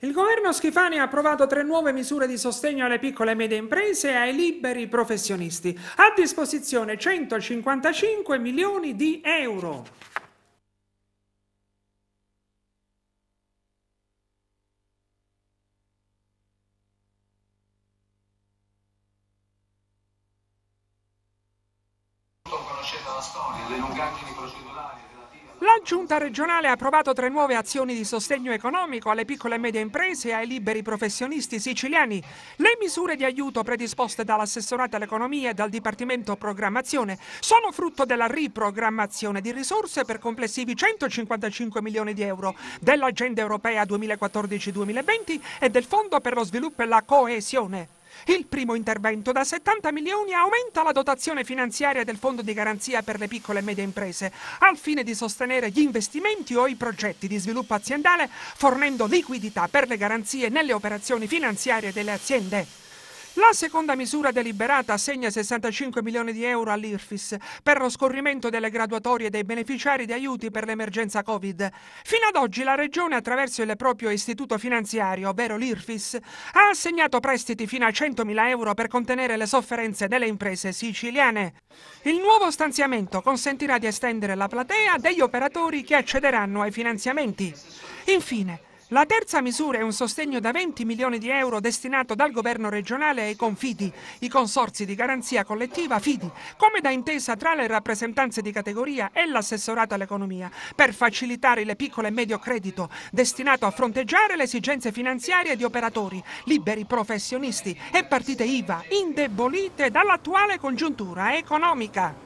Il governo Schifani ha approvato tre nuove misure di sostegno alle piccole e medie imprese e ai liberi professionisti. A disposizione 155 milioni di euro. Conoscete la storia, le lungaggini procedurali la giunta regionale ha approvato tre nuove azioni di sostegno economico alle piccole e medie imprese e ai liberi professionisti siciliani. Le misure di aiuto predisposte dall'assessorato all'economia e dal Dipartimento Programmazione sono frutto della riprogrammazione di risorse per complessivi 155 milioni di euro dell'Agenda Europea 2014-2020 e del Fondo per lo Sviluppo e la Coesione. Il primo intervento da 70 milioni aumenta la dotazione finanziaria del Fondo di garanzia per le piccole e medie imprese, al fine di sostenere gli investimenti o i progetti di sviluppo aziendale, fornendo liquidità per le garanzie nelle operazioni finanziarie delle aziende. La seconda misura deliberata assegna 65 milioni di euro all'IRFIS per lo scorrimento delle graduatorie dei beneficiari di aiuti per l'emergenza Covid. Fino ad oggi la Regione, attraverso il proprio istituto finanziario, ovvero l'IRFIS, ha assegnato prestiti fino a 100 mila euro per contenere le sofferenze delle imprese siciliane. Il nuovo stanziamento consentirà di estendere la platea degli operatori che accederanno ai finanziamenti. Infine, la terza misura è un sostegno da 20 milioni di euro destinato dal governo regionale ai confidi, i consorzi di garanzia collettiva FIDI, come da intesa tra le rappresentanze di categoria e l'assessorato all'economia, per facilitare le piccole e medio credito, destinato a fronteggiare le esigenze finanziarie di operatori, liberi professionisti e partite IVA, indebolite dall'attuale congiuntura economica.